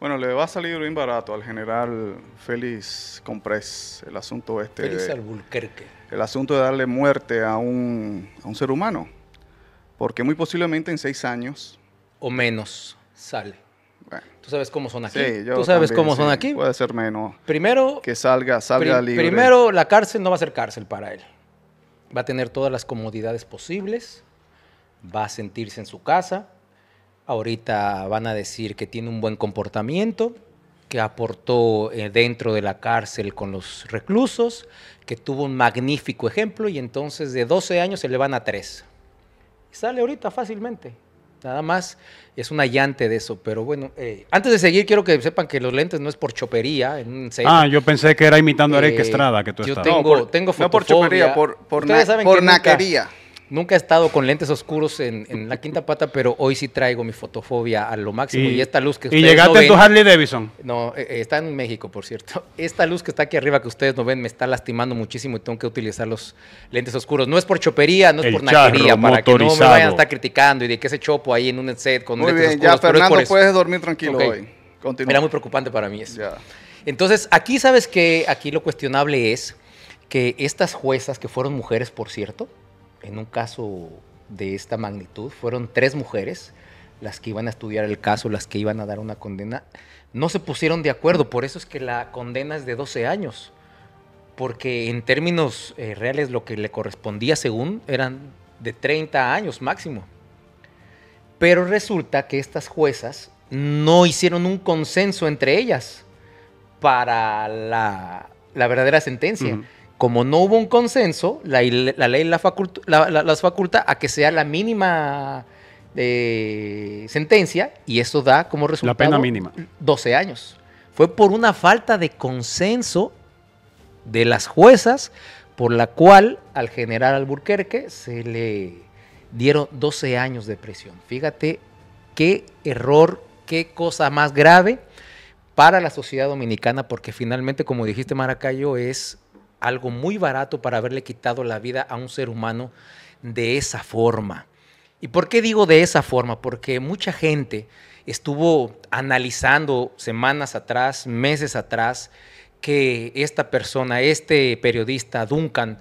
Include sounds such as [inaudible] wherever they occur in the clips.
Bueno, le va a salir bien barato al general Félix Comprés el asunto este. Félix de, El asunto de darle muerte a un, ser humano. Porque muy posiblemente en seis años. O menos sale. Tú sabes cómo son aquí. Tú sabes cómo son aquí. Puede ser menos. Primero. Que salga, salga libre. Primero, la cárcel no va a ser cárcel para él. Va a tener todas las comodidades posibles. Va a sentirse en su casa Ahorita van a decir que tiene un buen comportamiento, que aportó eh, dentro de la cárcel con los reclusos, que tuvo un magnífico ejemplo y entonces de 12 años se le van a 3. Sale ahorita fácilmente. Nada más es un llante de eso. Pero bueno, eh, antes de seguir, quiero que sepan que los lentes no es por chopería. ah, yo pensé que era imitando a Eric eh, Estrada que tú Yo estabas. tengo, no, tengo No por chopería, por, por, por naquería nunca he estado con lentes oscuros en, en, la quinta pata, pero hoy sí traigo mi fotofobia a lo máximo. Y, esta luz que ustedes ¿Y llegaste no en tu Harley Davidson? No, eh, eh, está en México, por cierto. [laughs] Esta luz que está aquí arriba que ustedes no ven me está lastimando muchísimo y tengo que utilizar los lentes oscuros. No es por chopería, no es por naquería, para que no me vayan a estar criticando y de que ese chopo ahí en un set con Muy bien, Ya, Fernando, puedes dormir tranquilo hoy. Continúa. Era muy preocupante para mí eso. Entonces, aquí sabes que aquí lo cuestionable es que estas juezas, que fueron mujeres, por cierto, en un caso de esta magnitud, fueron tres mujeres las que iban a estudiar el caso, las que iban a dar una condena, no se pusieron de acuerdo, por eso es que la condena es de 12 años, porque en términos eh, reales lo que le correspondía según eran de 30 años máximo. Pero resulta que estas juezas no hicieron un consenso entre ellas para la, verdadera sentencia como no hubo un consenso, la, ley la las faculta a que sea la mínima eh, sentencia y eso da como resultado... La pena mínima. 12 años. Fue por una falta de consenso de las juezas por la cual al general Alburquerque se le dieron 12 años de prisión. Fíjate qué error, qué cosa más grave para la sociedad dominicana, porque finalmente, como dijiste, Maracayo, es algo muy barato para haberle quitado la vida a un ser humano de esa forma. ¿Y por qué digo de esa forma? Porque mucha gente estuvo analizando semanas atrás, meses atrás, que esta persona, este periodista Duncan,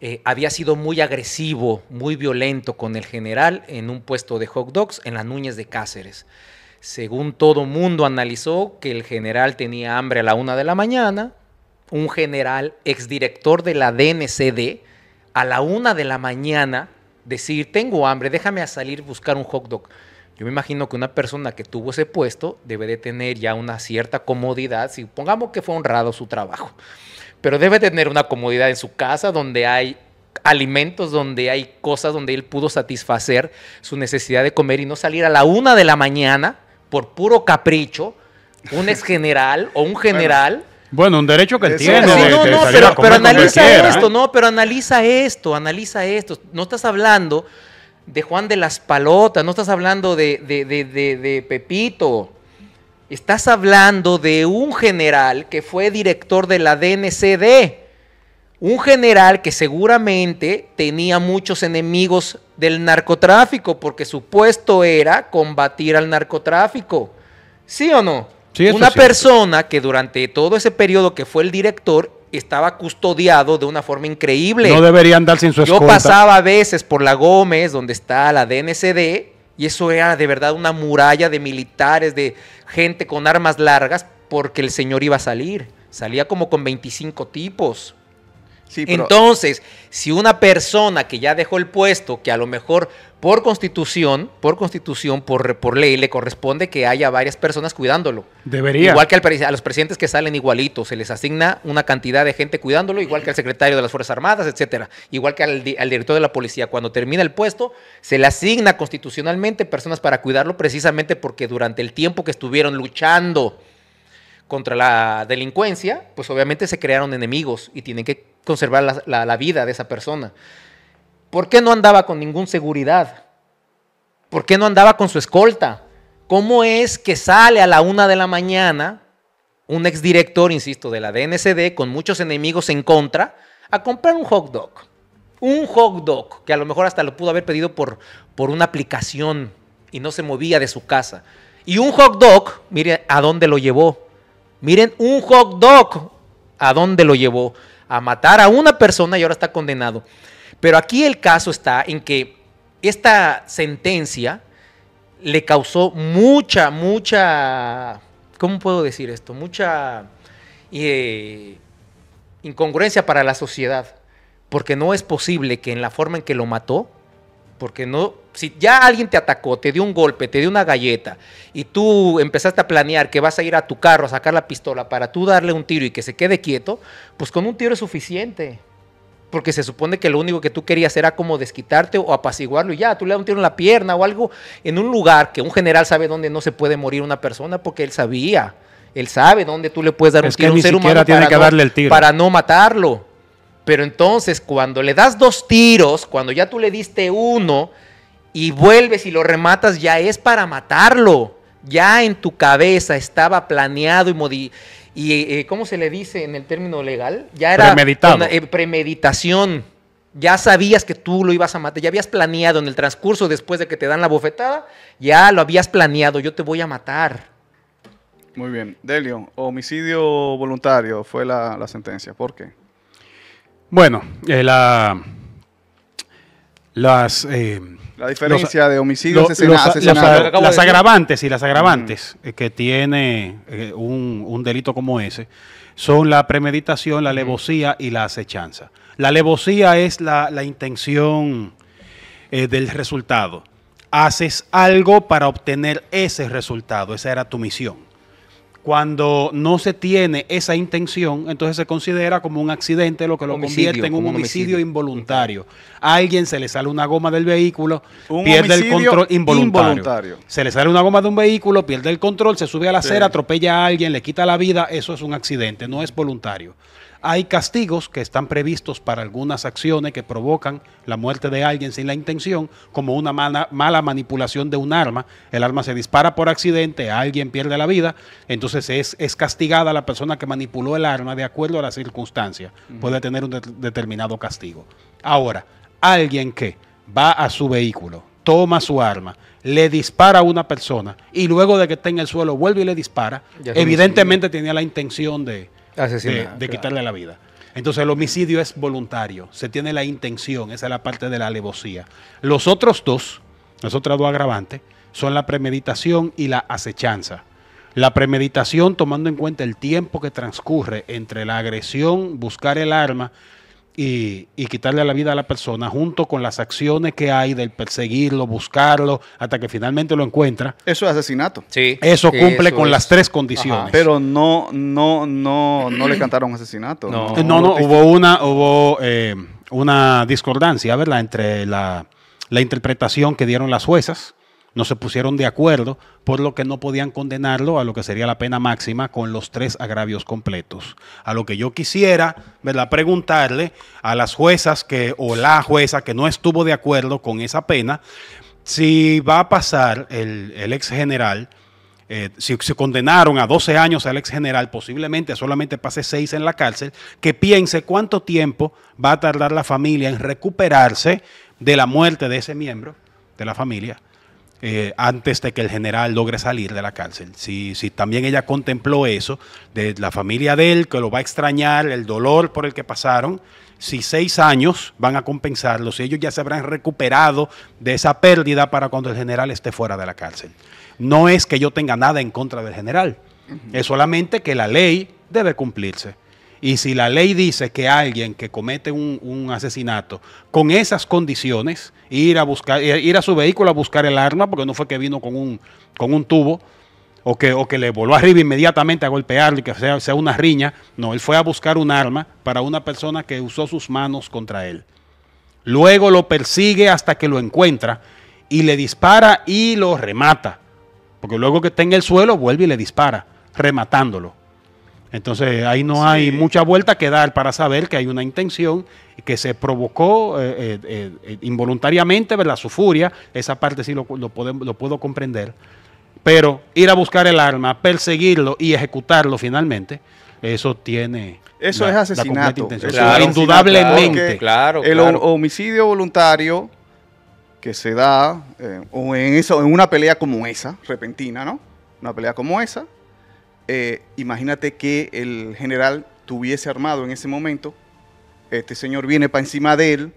eh, había sido muy agresivo, muy violento con el general en un puesto de hot dogs en las Núñez de Cáceres. Según todo mundo analizó que el general tenía hambre a la una de la mañana, un general exdirector de la DNCD a la una de la mañana decir, tengo hambre, déjame a salir buscar un hot dog. Yo me imagino que una persona que tuvo ese puesto debe de tener ya una cierta comodidad, si pongamos que fue honrado su trabajo, pero debe tener una comodidad en su casa donde hay alimentos, donde hay cosas donde él pudo satisfacer su necesidad de comer y no salir a la una de la mañana por puro capricho, un ex general o un general. Bueno, un derecho que él tiene. Sí, no, no, pero, analiza esto, ¿eh? no, pero analiza esto, analiza esto. No estás hablando de Juan de las Palotas, no estás hablando de, de, Pepito. Estás hablando de un general que fue director de la DNCD. Un general que seguramente tenía muchos enemigos del narcotráfico porque su puesto era combatir al narcotráfico. ¿Sí o no? una persona que durante todo ese periodo que fue el director estaba custodiado de una forma increíble. No deberían andar sin su escolta. Yo pasaba a veces por la Gómez, donde está la DNCD, y eso era de verdad una muralla de militares, de gente con armas largas, porque el señor iba a salir. Salía como con 25 tipos. Entonces, si una persona que ya dejó el puesto, que a lo mejor por constitución, por constitución, por, por ley, le corresponde que haya varias personas cuidándolo. Debería. Igual que a los presidentes que salen igualitos, se les asigna una cantidad de gente cuidándolo, igual que al secretario de las Fuerzas Armadas, etcétera. Igual que al director de la policía. Cuando termina el puesto, se le asigna constitucionalmente personas para cuidarlo precisamente porque durante el tiempo que estuvieron luchando contra la delincuencia, pues obviamente se crearon enemigos y tienen que conservar la, vida de esa persona. ¿Por qué no andaba con ninguna seguridad? ¿Por qué no andaba con su escolta? ¿Cómo es que sale a la una de la mañana un exdirector, insisto, de la DNCD, con muchos enemigos en contra, a comprar un hot dog? Un hot dog, que a lo mejor hasta lo pudo haber pedido por, por una aplicación y no se movía de su casa. Y un hot dog, miren a dónde lo llevó. Miren, un hot dog, a dónde lo llevó a matar a una persona y ahora está condenado. Pero aquí el caso está en que esta sentencia le causó mucha, mucha, ¿cómo puedo decir esto? Mucha eh, incongruencia para la sociedad, porque no es posible que en la forma en que lo mató, porque no si ya alguien te atacó, te dio un golpe, te dio una galleta y tú empezaste a planear que vas a ir a tu carro a sacar la pistola para tú darle un tiro y que se quede quieto, pues con un tiro es suficiente. Porque se supone que lo único que tú querías era como desquitarte o apaciguarlo y ya, tú le das un tiro en la pierna o algo en un lugar que un general sabe dónde no se puede morir una persona porque él sabía, él sabe dónde tú le puedes dar un tiro un ser humano que darle el tiro. para no matarlo. Pero entonces cuando le das dos tiros, cuando ya tú le diste uno, y vuelves y lo rematas, ya es para matarlo. Ya en tu cabeza estaba planeado y, modificado. y eh, ¿cómo se le dice en el término legal? Ya era Premeditado. Eh, premeditación. Ya sabías que tú lo ibas a matar, ya habías planeado en el transcurso después de que te dan la bofetada, ya lo habías planeado, yo te voy a matar. Muy bien. Delio, homicidio voluntario fue la, sentencia. ¿Por qué? Bueno, eh, la, las, la diferencia de homicidio las agravantes y las agravantes que tiene eh, un, delito como ese son la premeditación, la levosía y la acechanza. La levosía es la, intención eh, del resultado. Haces algo para obtener ese resultado, esa era tu misión. Cuando no se tiene esa intención, entonces se considera como un accidente, lo que lo convierte en un homicidio, involuntario. A alguien se le sale una goma del vehículo, pierde el control involuntario. Se le sale una goma de un vehículo, pierde el control, se sube a la acera, atropella a alguien, le quita la vida, eso es un accidente, no es voluntario. Hay castigos que están previstos para algunas acciones que provocan la muerte de alguien sin la intención, como una mala, manipulación de un arma. El arma se dispara por accidente, alguien pierde la vida, entonces es, castigada la persona que manipuló el arma de acuerdo a las circunstancias. Puede tener un determinado castigo. Ahora, alguien que va a su vehículo, toma su arma, le dispara a una persona y luego de que esté en el suelo vuelve y le dispara, evidentemente tenía la intención de, de, quitarle la vida. Entonces el homicidio es voluntario, se tiene la intención, esa es la parte de la alevosía. Los otros dos, los otros dos agravantes, son la premeditación y la acechanza. La premeditación tomando en cuenta el tiempo que transcurre entre la agresión, buscar el arma y, quitarle la vida a la persona, junto con las acciones que hay del perseguirlo, buscarlo, hasta que finalmente lo encuentra. Eso es asesinato. Sí. Eso cumple con las tres condiciones. Pero no, no, no, no le cantaron asesinato. No, eh, no, hubo una, hubo eh, una discordancia, ¿verdad? Entre la, la interpretación que dieron las juezas no se pusieron de acuerdo, por lo que no podían condenarlo a lo que sería la pena máxima con los tres agravios completos. A lo que yo quisiera, Preguntarle a las juezas que, o la jueza que no estuvo de acuerdo con esa pena, si va a pasar el, ex general. Eh, si se condenaron a 12 años al ex general, posiblemente solamente pase 6 en la cárcel, que piense cuánto tiempo va a tardar la familia en recuperarse de la muerte de ese miembro de la familia eh, antes de que el general logre salir de la cárcel. Si, si también ella contempló eso, de la familia de él, que lo va a extrañar, el dolor por el que pasaron, si seis años van a compensarlo, si ellos ya se habrán recuperado de esa pérdida para cuando el general esté fuera de la cárcel. No es que yo tenga nada en contra del general, es solamente que la ley debe cumplirse. Y si la ley dice que alguien que comete un, asesinato con esas condiciones, ir a buscar, eh, ir a su vehículo a buscar el arma, porque no fue que vino con un, con un tubo, o que, o que le voló arriba inmediatamente a golpearle, que sea, sea una riña, no, él fue a buscar un arma para una persona que usó sus manos contra él. Luego lo persigue hasta que lo encuentra y le dispara y lo remata. Porque luego que está en el suelo, vuelve y le dispara, rematándolo. Entonces ahí no hay mucha vuelta que dar para saber que hay una intención que se provocó eh, eh, eh, involuntariamente, ¿verdad? Su furia, esa parte sí lo, podemos, lo puedo comprender. Pero ir a buscar el arma, perseguirlo y ejecutarlo finalmente, eso tiene... Eso es asesinato. indudablemente. claro, el homicidio voluntario que se da o en, eso, en una pelea como esa, repentina, ¿no? Una pelea como esa, eh, imagínate que el general tuviese armado en ese momento, este señor viene para encima de él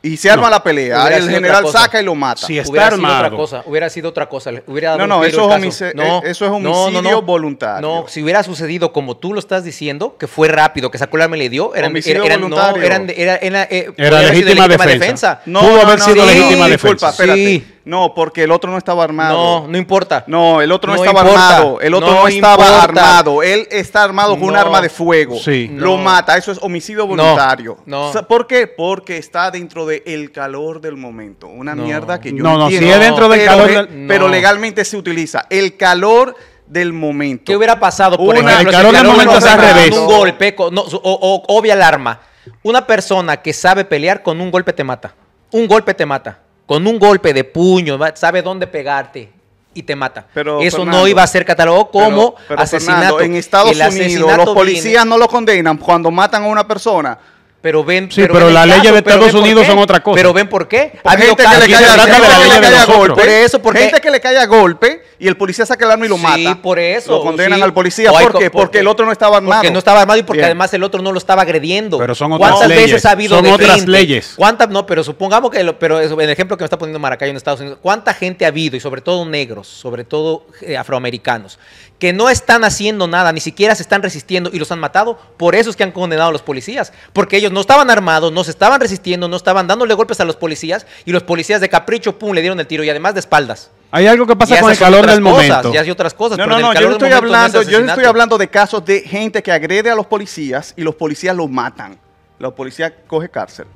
y se arma la pelea. El general saca y lo mata. Si hubiera Sido otra cosa, hubiera sido otra cosa. Eh, no, no, eso, es homicidio, eso es homicidio voluntario. No, si hubiera sucedido como tú lo estás diciendo, que fue rápido, que sacó el arma y le dio, eran, er, era, era, eh, legítima, defensa. No, Pudo haber sido legítima defensa. Sí no, porque el otro no estaba armado. No, no importa. No, el otro no, estaba armado. El otro no, estaba armado. Él está armado con un arma de fuego. Sí. Lo mata. Eso es homicidio voluntario. No. ¿Por qué? Porque está dentro del calor del momento. Una mierda que yo no No, no, si es dentro del calor. Del... Pero legalmente se utiliza. El calor del momento. ¿Qué hubiera pasado, por el calor momento es al revés. un golpe Obvia no, o, arma. Una persona que sabe pelear con un golpe te mata. Un golpe te mata con un golpe de puño, sabe dónde pegarte y te mata. Pero, Eso no iba a ser catalogado como asesinato. en Estados Unidos los policías no lo condenan cuando matan a una persona pero ven. Sí, pero, la las leyes de Estados Unidos son otra cosa. Pero ven por qué. Hay gente que le cae a golpe. Por eso, gente que le cae a golpe y el policía saca el arma y lo mata. Sí, por eso. Lo condenan al policía. Porque, el otro no estaba armado. Porque no estaba armado y porque además el otro no lo estaba agrediendo. Pero son otras ¿Cuántas leyes. ha habido otras leyes. ¿Cuántas? No, pero supongamos que, pero el ejemplo que me está poniendo Maracayo en Estados Unidos, ¿cuánta gente ha habido y sobre todo negros, sobre todo eh, afroamericanos, que no están haciendo nada, ni siquiera se están resistiendo y los han matado, por eso es que han condenado a los policías, porque ellos no estaban armados, no se estaban resistiendo, no estaban dándole golpes a los policías y los policías de capricho, pum, le dieron el tiro y además de espaldas. Hay algo que pasa con el calor del hay otras cosas. No, no, no, yo no estoy hablando, yo estoy hablando de casos de gente que agrede a los policías y los policías los matan. la policía coge cárcel.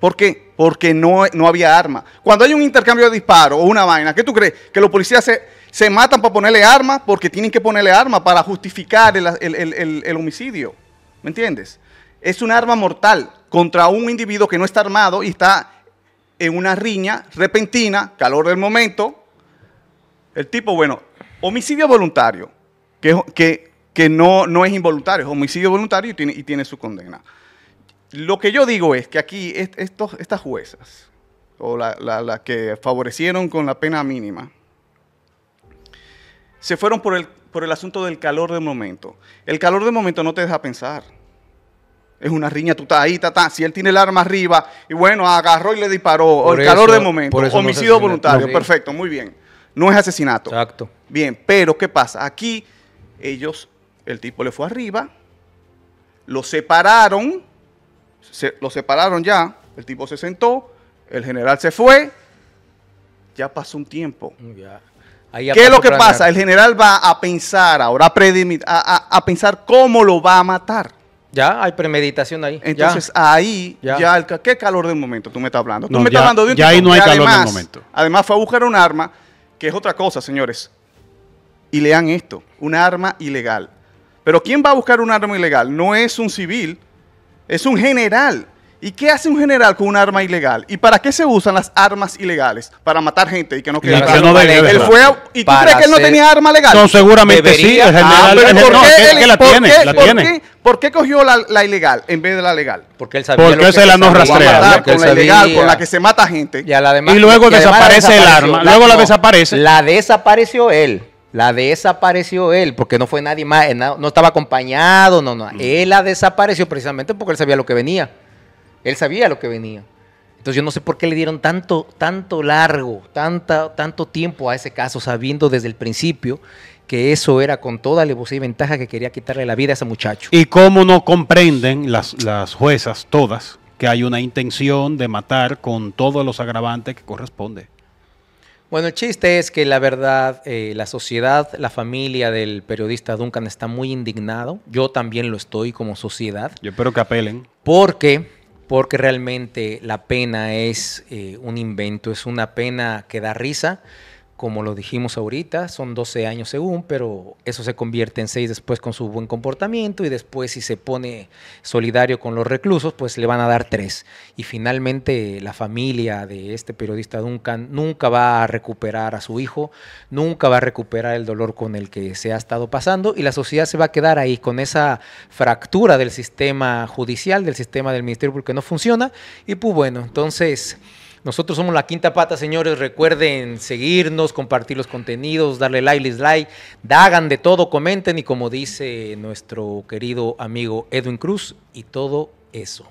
¿Por qué? Porque no, no había arma. Cuando hay un intercambio de disparos o una vaina, ¿qué tú crees? Que los policías se se matan para ponerle armas porque tienen que ponerle arma para justificar el, homicidio. ¿Me entiendes? Es un arma mortal contra un individuo que no está armado y está en una riña repentina, calor del momento. El tipo, bueno, homicidio voluntario, que, que, no, no es involuntario, es homicidio voluntario y tiene, y tiene su condena. Lo que yo digo es que aquí estas juezas, o las que favorecieron con la pena mínima, se fueron por el, por el asunto del calor del momento. El calor del momento no te deja pensar. Es una riña, tú ahí, si él tiene el arma arriba, y bueno, agarró y le disparó, el calor del momento, homicidio voluntario, perfecto, muy bien. No es asesinato. Exacto. Bien, pero ¿qué pasa? Aquí ellos, el tipo le fue arriba, lo separaron, se, lo separaron ya, el tipo se sentó, el general se fue, ya pasó un tiempo. Mm, ya. ¿Qué es lo que pasa? El general va a pensar ahora, a, a, pensar cómo lo va a matar. Ya, hay premeditación ahí. Entonces, ahí, ya, ¿qué calor del momento tú me estás hablando? Tú ahí no hay calor de momento. Además, fue a buscar un arma, que es otra cosa, señores. Y lean esto, un arma ilegal. Pero ¿quién va a buscar un arma ilegal? No es un civil, es un general ¿Y qué hace un general con un arma ilegal? ¿Y para qué se usan las armas ilegales? Para matar gente y que no quede ¿Y tú crees que él no tenía arma legal? No, seguramente sí. El general, ah, ¿por, qué cogió la, ilegal en vez de la legal? Porque él sabía Porque lo que se la no rastrea. con la ilegal, con la que se mata gente. Y, luego desaparece el arma. luego la desaparece. La desapareció él. La desapareció él, porque no fue nadie más, eh, no, estaba acompañado, no, no. Mm. Él la desapareció precisamente porque él sabía lo que venía. Él sabía lo que venía. Entonces yo no sé por qué le dieron tanto, tanto largo, tanto tiempo a ese caso, sabiendo desde el principio que eso era con toda alevosía y ventaja que quería quitarle la vida a ese muchacho. Y cómo no comprenden las, las juezas todas que hay una intención de matar con todos los agravantes que corresponde. Bueno, el chiste es que la verdad, eh, la sociedad, la familia del periodista Duncan está muy indignado. Yo también lo estoy como sociedad. Yo espero que apelen. Porque porque realmente la pena es eh, un invento, es una pena que da risa, como lo dijimos ahorita, son 12 años según, pero eso se convierte en 6 después con su buen comportamiento y después si se pone solidario con los reclusos, pues le van a dar 3. Y finalmente la familia de este periodista Duncan nunca va a recuperar a su hijo, nunca va a recuperar el dolor con el que se ha estado pasando y la sociedad se va a quedar ahí con esa fractura del sistema judicial, del sistema del ministerio, porque no funciona. Y pues bueno, entonces... Nosotros somos la quinta pata, señores. Recuerden seguirnos, compartir los contenidos, darle like, dislike, hagan de todo, comenten y como dice nuestro querido amigo Edwin Cruz, y todo eso.